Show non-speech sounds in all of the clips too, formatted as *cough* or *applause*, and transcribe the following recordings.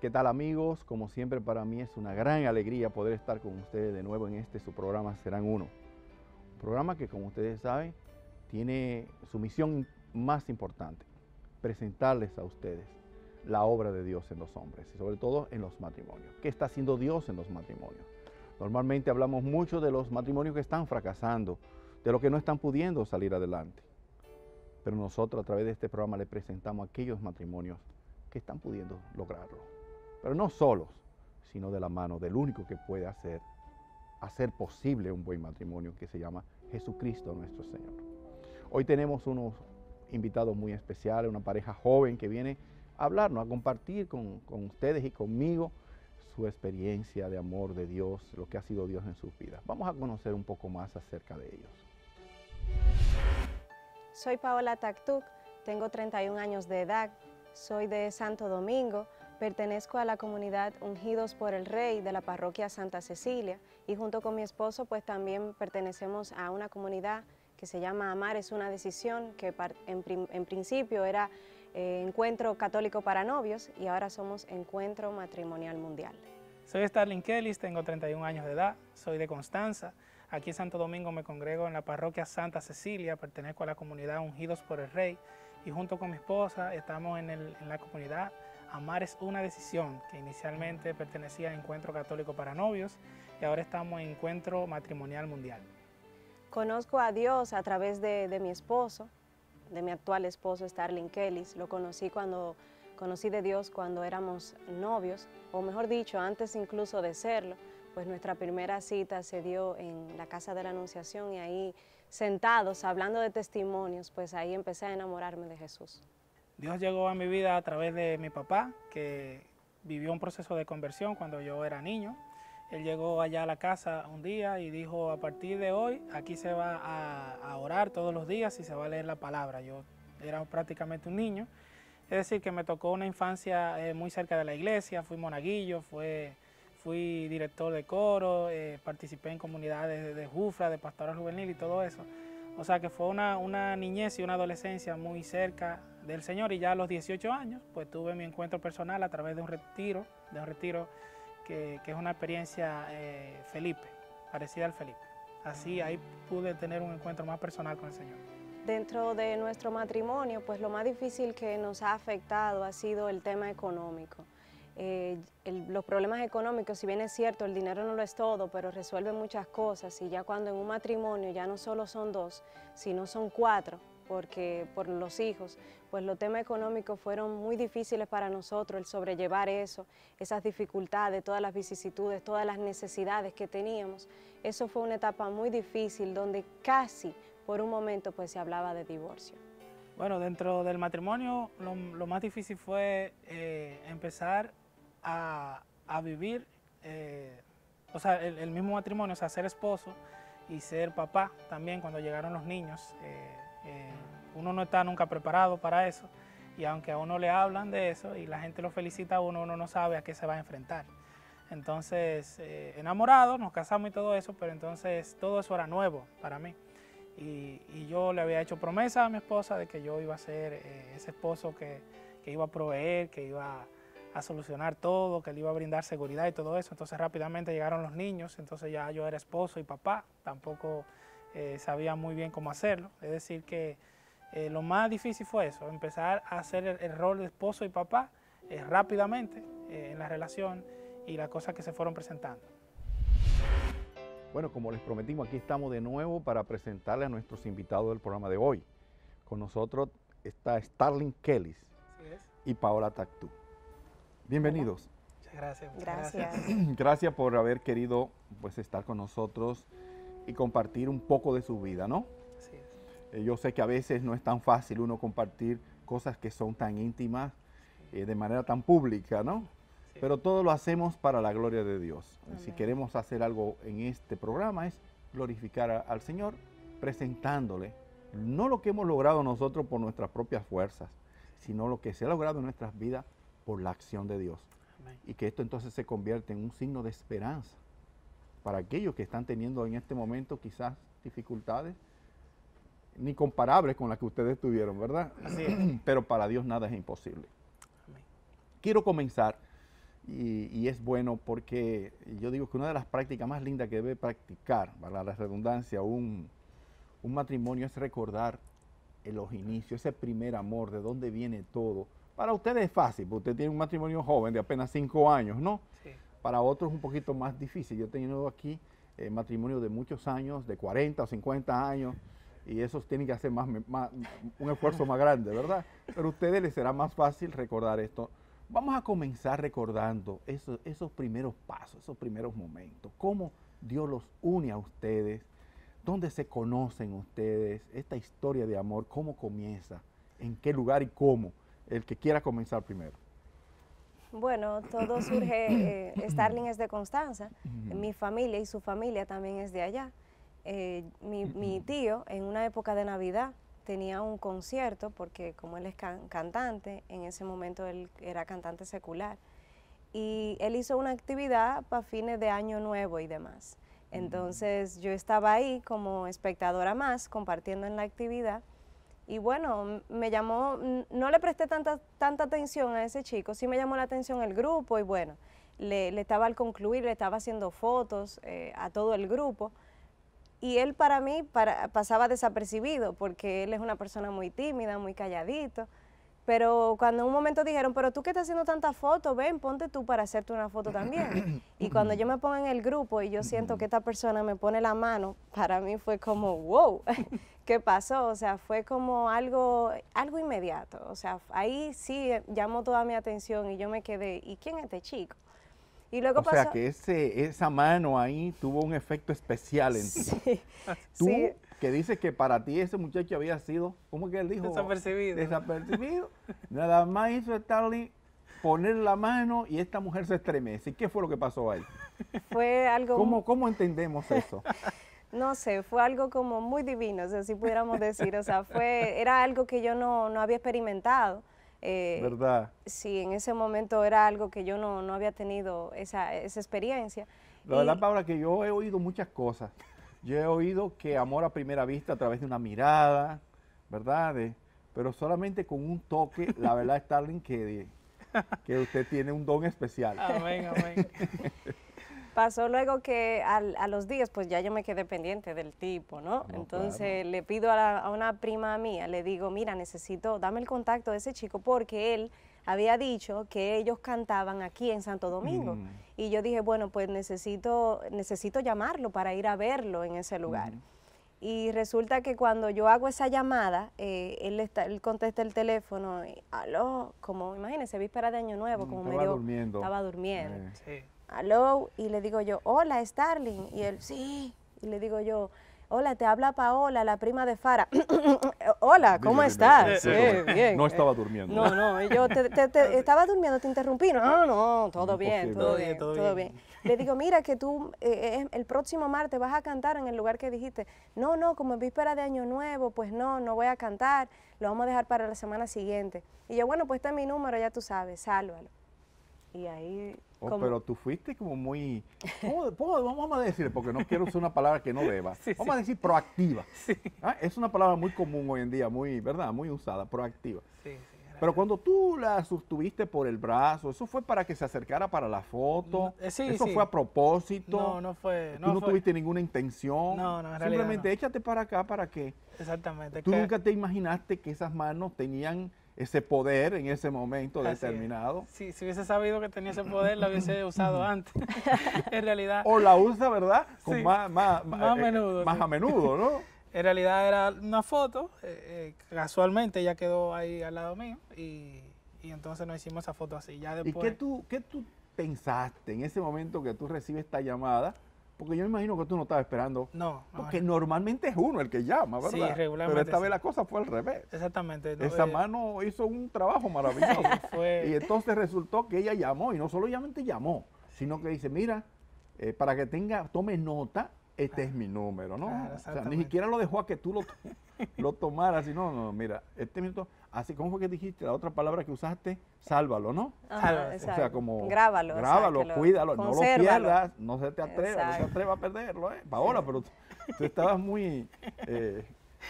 ¿Qué tal amigos? Como siempre para mí es una gran alegría poder estar con ustedes de nuevo en este su programa Serán Uno. Un programa que como ustedes saben tiene su misión más importante, presentarles a ustedes la obra de Dios en los hombres y sobre todo en los matrimonios. ¿Qué está haciendo Dios en los matrimonios? Normalmente hablamos mucho de los matrimonios que están fracasando, de los que no están pudiendo salir adelante. Pero nosotros a través de este programa les presentamos aquellos matrimonios que están pudiendo lograrlo pero no solos, sino de la mano del único que puede hacer, hacer posible un buen matrimonio, que se llama Jesucristo nuestro Señor. Hoy tenemos unos invitados muy especiales, una pareja joven que viene a hablarnos, a compartir con, con ustedes y conmigo su experiencia de amor de Dios, lo que ha sido Dios en sus vidas. Vamos a conocer un poco más acerca de ellos. Soy Paola Taktuk, tengo 31 años de edad, soy de Santo Domingo, Pertenezco a la comunidad Ungidos por el Rey de la parroquia Santa Cecilia y junto con mi esposo pues también pertenecemos a una comunidad que se llama Amar es una decisión, que en, principio era eh, Encuentro Católico para Novios y ahora somos Encuentro Matrimonial Mundial. Soy Starling Kellis, tengo 31 años de edad, soy de Constanza. Aquí en Santo Domingo me congrego en la parroquia Santa Cecilia, pertenezco a la comunidad Ungidos por el Rey y junto con mi esposa estamos en, el, en la comunidad Amar es una decisión que inicialmente pertenecía a Encuentro Católico para Novios y ahora estamos en Encuentro Matrimonial Mundial. Conozco a Dios a través de, mi esposo, de mi actual esposo Starling Kellys. Lo conocí cuando conocí de Dios cuando éramos novios, o mejor dicho, antes incluso de serlo, pues nuestra primera cita se dio en la Casa de la Anunciación y ahí sentados hablando de testimonios, pues ahí empecé a enamorarme de Jesús. Dios llegó a mi vida a través de mi papá, que vivió un proceso de conversión cuando yo era niño. Él llegó allá a la casa un día y dijo, a partir de hoy aquí se va a, orar todos los días y se va a leer la palabra. Yo era prácticamente un niño. Es decir, que me tocó una infancia eh, muy cerca de la iglesia, fui monaguillo, fui director de coro, eh, participé en comunidades de, Jufra, de Pastora juvenil y todo eso. O sea que fue una niñez y una adolescencia muy cerca del Señor y ya a los 18 años pues tuve mi encuentro personal a través de un retiro, de un retiro que, es una experiencia eh, Felipe, parecida al Felipe. Así ahí pude tener un encuentro más personal con el Señor. Dentro de nuestro matrimonio, pues lo más difícil que nos ha afectado ha sido el tema económico. Eh, los problemas económicos, si bien es cierto, el dinero no lo es todo, pero resuelve muchas cosas y ya cuando en un matrimonio ya no solo son dos, sino son cuatro, porque por los hijos, pues los temas económicos fueron muy difíciles para nosotros, el sobrellevar eso, esas dificultades, todas las vicisitudes, todas las necesidades que teníamos. Eso fue una etapa muy difícil donde casi por un momento pues se hablaba de divorcio. Bueno, dentro del matrimonio lo, más difícil fue eh, empezar a, vivir, eh, o sea, el, mismo matrimonio, o sea, ser esposo y ser papá también cuando llegaron los niños. Eh, eh, uno no está nunca preparado para eso y aunque a uno le hablan de eso y la gente lo felicita a uno, uno no sabe a qué se va a enfrentar. Entonces, eh, enamorado, nos casamos y todo eso, pero entonces todo eso era nuevo para mí. Y, yo le había hecho promesa a mi esposa de que yo iba a ser eh, ese esposo que, que, iba a proveer, que iba a solucionar todo, que le iba a brindar seguridad y todo eso. Entonces rápidamente llegaron los niños, entonces ya yo era esposo y papá, tampoco eh, sabía muy bien cómo hacerlo. Es decir, que eh, lo más difícil fue eso, empezar a hacer el, rol de esposo y papá eh, rápidamente en la relación y las cosas que se fueron presentando. Bueno, como les prometimos, aquí estamos de nuevo para presentarle a nuestros invitados del programa de hoy. Con nosotros está Starling Kellys y Paola Tactú. Bienvenidos. Muchas gracias. gracias. *clears throat* Gracias por haber querido pues, estar con nosotros y compartir un poco de su vida, ¿no? Eh, yo sé que a veces no es tan fácil uno compartir cosas que son tan íntimas eh, de manera tan pública, ¿no? Pero todo lo hacemos para la gloria de Dios. Eh, si queremos hacer algo en este programa es glorificar al Señor presentándole no lo que hemos logrado nosotros por nuestras propias fuerzas, sino lo que se ha logrado en nuestras vidas por la acción de Dios. Y que esto entonces se convierte en un signo de esperanza para aquellos que están teniendo en este momento quizás dificultades ni comparables con las que ustedes tuvieron, ¿verdad? *clears throat* Pero para Dios nada es imposible. Quiero comenzar, y, es bueno porque yo digo que una de las prácticas más lindas que debe practicar, para la redundancia, un, matrimonio es recordar los inicios, ese primer amor, de dónde viene todo. Para ustedes es fácil, porque usted tiene un matrimonio joven de apenas cinco años, ¿no? Sí para otros un poquito más difícil. Yo he tenido aquí eh, matrimonios de muchos años, de 40 o 50 años, y esos tienen que hacer un esfuerzo más grande, ¿verdad? Pero a ustedes les será más fácil recordar esto. Vamos a comenzar recordando esos primeros pasos, esos primeros momentos, cómo Dios los une a ustedes, dónde se conocen ustedes, esta historia de amor, cómo comienza, en qué lugar y cómo, el que quiera comenzar primero. Bueno, todo surge, eh, Starling es de Constanza, mi familia y su familia también es de allá. Eh, mi, tío en una época de Navidad tenía un concierto porque como él es cantante, en ese momento él era cantante secular y él hizo una actividad para fines de año nuevo y demás. Entonces yo estaba ahí como espectadora más compartiendo en la actividad y bueno, me llamó, no le presté tanta, tanta atención a ese chico, sí me llamó la atención el grupo y bueno, le, estaba al concluir, le estaba haciendo fotos eh, a todo el grupo. Y él para mí pasaba desapercibido porque él es una persona muy tímida, muy calladito. Pero cuando en un momento dijeron, pero tú que estás haciendo tantas fotos, ven, ponte tú para hacerte una foto también. y *coughs* cuando yo me pongo en el grupo y yo siento que esta persona me pone la mano, para mí fue como, wow, *laughs* ¿qué pasó? O sea, fue como algo, algo inmediato. O sea, ahí sí llamó toda mi atención y yo me quedé, ¿y quién es este chico? Y luego o sea, que ese, esa mano ahí tuvo un efecto especial en ti. Sí, sí que dice que para ti ese muchacho había sido, ¿cómo que él dijo? Desapercibido. Desapercibido. *laughs* Nada más hizo Starling poner la mano y esta mujer se estremece. ¿Y qué fue lo que pasó ahí? Fue algo... ¿Cómo, cómo entendemos *laughs* eso? no sé, fue algo como muy divino, o sea, si pudiéramos decir, o sea, fue, era algo que yo no, había experimentado. Eh, ¿Verdad? Sí, en ese momento era algo que yo no, había tenido esa, experiencia. La verdad, Paula, que yo he oído muchas cosas. Yo he oído que amor a primera vista a través de una mirada, ¿verdad? pero solamente con un toque, la verdad, Starling, que, que usted tiene un don especial. Amén, amén. *laughs* Pasó luego que a los días, pues ya yo me quedé pendiente del tipo, ¿no? Entonces le pido a, una prima mía, le digo, mira, necesito, dame el contacto de ese chico porque él había dicho que ellos cantaban aquí en Santo Domingo. Y yo dije, bueno, pues necesito, necesito llamarlo para ir a verlo en ese lugar. Y resulta que cuando yo hago esa llamada, eh, él, contesta el teléfono, y, aló, como imagínense, víspera de Año Nuevo, mm, como estaba medio... Durmiendo. Estaba durmiendo. Eh. Sí y le digo yo, hola Starling, y él, sí, y le digo yo, hola, te habla Paola, la prima de Fara, *coughs* hola, ¿cómo estás? No eh". estaba durmiendo. No, no, yo, te, *laughs* estaba durmiendo, te interrumpí, no, no, todo bien, todo bien, todo, bien. Le digo, mira que tú eh, eh, el próximo martes vas a cantar en el lugar que dijiste. No, no, como es víspera de Año Nuevo, pues no, no voy a cantar, lo vamos a dejar para la semana siguiente. Y yo, bueno, pues está mi número, ya tú sabes, sálvalo. Y ahí... Oh, pero tú fuiste como muy... vamos a decir, porque no quiero usar una palabra que no deba. *laughs* vamos a decir proactiva. Ah, es una palabra muy común hoy en día, muy, ¿verdad? Muy usada, proactiva. Pero cuando tú la sustuviste por el brazo, ¿eso fue para que se acercara para la foto? Eh, ¿Eso fue a propósito? No, no fue. ¿Tú no, tuviste ninguna intención? No, no, Simplemente échate para acá para que... Exactamente. Tú nunca te imaginaste que esas manos tenían ese poder en ese momento determinado. Si, hubiese sabido que tenía ese poder, la hubiese usado antes, *laughs* en realidad. O la usa, ¿verdad? sí, más, a eh, menudo. más a menudo, ¿no? *laughs* en realidad era una foto, eh, eh, casualmente ella quedó ahí al lado mío y, entonces nos hicimos esa foto así. Ya ¿Y tú, qué tú pensaste en ese momento que tú recibes esta llamada? Porque yo me imagino que tú no estabas esperando. No. porque normalmente es uno el que llama, ¿verdad? Sí, regularmente. Pero esta vez la cosa fue al revés. Exactamente. Esa eh, mano hizo un trabajo maravilloso. *laughs* Y entonces resultó que ella llamó, y no solo solamente llamó, sino que dice, mira, eh, para que tenga, tome nota, este ah, es mi número, ¿no? o sea, ni siquiera lo dejó a que tú lo tomes. *laughs* lo tomara así. No, no, mira, este minuto, así, ¿cómo fue que dijiste la otra palabra que usaste? Sálvalo, ¿no? Sálvalo, o sea, como. Grábalo. Grábalo, cuídalo, no lo pierdas, no se te atreva, no se atreva a perderlo, ¿eh? ahora, pero tú, estabas muy. Eh,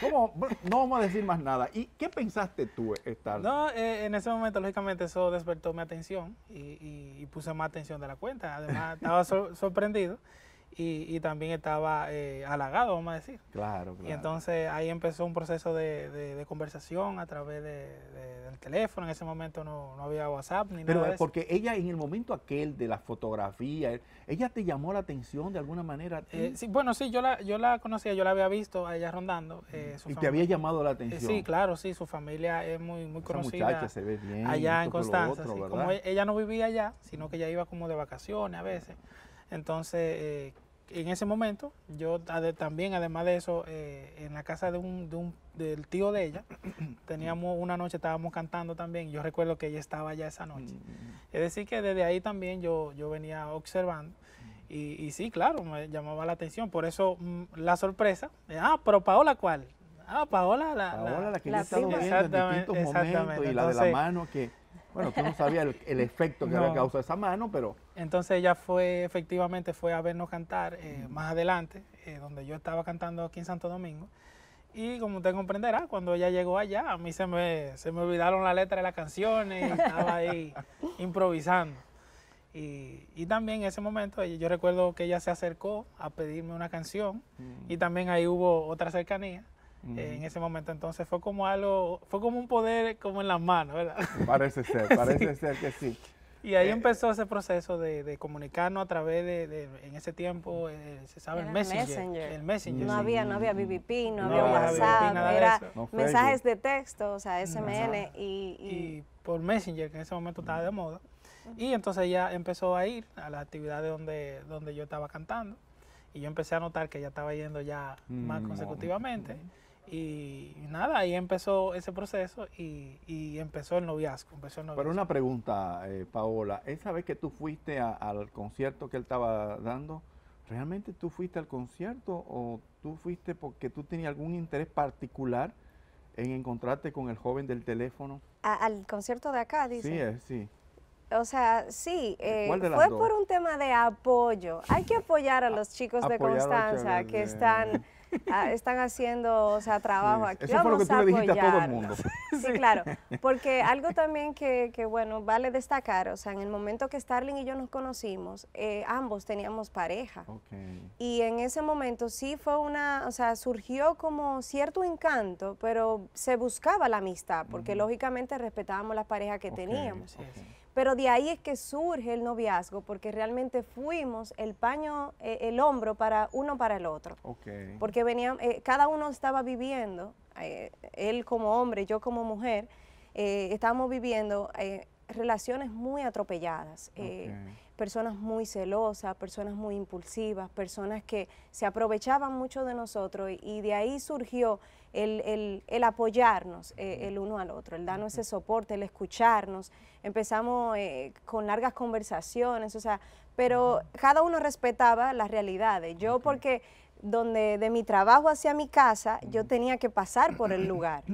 ¿Cómo? No vamos a decir más nada. ¿Y qué pensaste tú estar? No, eh, en ese momento, lógicamente, eso despertó mi atención y, puse más atención de la cuenta. Además, estaba sorprendido y, también estaba eh, halagado, vamos a decir. Claro, claro. Y entonces ahí empezó un proceso de, de, conversación a través del teléfono. En ese momento no, no había WhatsApp ni nada. Pero eh, porque ella en el momento aquel de la fotografía, ¿ella te llamó la atención de alguna manera? Eh, sí, bueno, sí, yo la, yo la conocía, yo la había visto a ella rondando. Eh, mm. ¿Y te había llamado la eh, atención? sí, claro, sí, su familia es muy, muy Esa conocida. Muchacha se ve bien. Allá en Constanza. como e, ella no vivía allá, sino que ella iba como de vacaciones a veces. Entonces, en ese momento, yo también, además de eso, eh, en la casa de un, del tío de ella, *clears throat* teníamos una noche, estábamos cantando también, yo recuerdo que ella estaba allá esa noche. Mm, mm, mm. Es decir, que desde ahí también yo, yo venía observando, y, sí, claro, me llamaba la atención, por eso la sorpresa, eh, ah, pero Paola, ¿cuál? Ah, Paola, la, la, que la yo Viendo exactamente, y la de la mano que, bueno, que no sabía el, efecto que le había causado esa mano, pero entonces ella fue, efectivamente, fue a vernos cantar eh, más adelante, eh, donde yo estaba cantando aquí en Santo Domingo. Y como usted comprenderá, cuando ella llegó allá, a mí se me, se me olvidaron las letras de las canciones estaba ahí *laughs* improvisando. Y, y, también en ese momento yo recuerdo que ella se acercó a pedirme una canción mm. y también ahí hubo otra cercanía. Eh, en ese momento entonces fue como algo, fue como un poder como en las manos, ¿verdad? Parece ser, *laughs* parece ser que sí. Y ahí eh, empezó ese proceso de, comunicarnos a través de, en ese tiempo, eh, se sabe, el messenger, mm. No había, no había mm. BBP, no, había WhatsApp, era mensajes de texto, o sea, SMS. y, por Messenger, que en ese momento estaba de moda. Y entonces ella empezó a ir a las actividades donde, donde yo estaba cantando. Y yo empecé a notar que ella estaba yendo ya más mm. consecutivamente. Y nada, ahí empezó ese proceso y, empezó, el noviazgo, empezó el noviazgo. Pero una pregunta, eh, Paola, esa vez que tú fuiste al concierto que él estaba dando, ¿realmente tú fuiste al concierto o tú fuiste porque tú tenías algún interés particular en encontrarte con el joven del teléfono? al concierto de acá, dice. Sí, eh, sí. O sea, sí, eh, fue por un tema de apoyo. Hay que apoyar a los chicos de Constanza que están Ah, están haciendo o sea, trabajo aquí. Eso fue lo a todo el mundo. *laughs* sí, claro, porque algo también que, bueno, vale destacar, o sea, en el momento que Starling y yo nos conocimos, eh, ambos teníamos pareja. Y en ese momento sí fue una, o sea, surgió como cierto encanto, pero se buscaba la amistad, porque lógicamente respetábamos las parejas que teníamos. Okay. Pero de ahí es que surge el noviazgo, porque realmente fuimos el paño, eh, el hombro para uno para el otro. Porque veníamos, eh, cada uno estaba viviendo, eh, él como hombre, yo como mujer, estábamos viviendo relaciones muy atropelladas, eh, personas muy celosas, personas muy impulsivas, personas que se aprovechaban mucho de nosotros y, de ahí surgió el, apoyarnos eh, el uno al otro, el darnos ese soporte, el escucharnos. Empezamos eh, con largas conversaciones, o sea, pero cada uno respetaba las realidades. Yo porque donde de mi trabajo hacia mi casa yo tenía que pasar por el *clears throat* lugar.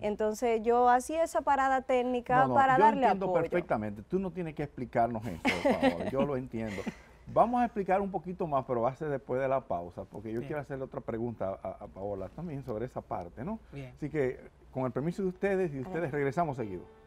Entonces yo hacía esa parada técnica para no, para yo entiendo perfectamente. Tú no tienes que explicarnos eso, yo lo entiendo. Vamos a explicar un poquito más, pero va a ser después de la pausa, porque yo quiero hacerle otra pregunta a, Paola también sobre esa parte, ¿no? Así que, con el permiso de ustedes, y ustedes regresamos seguido.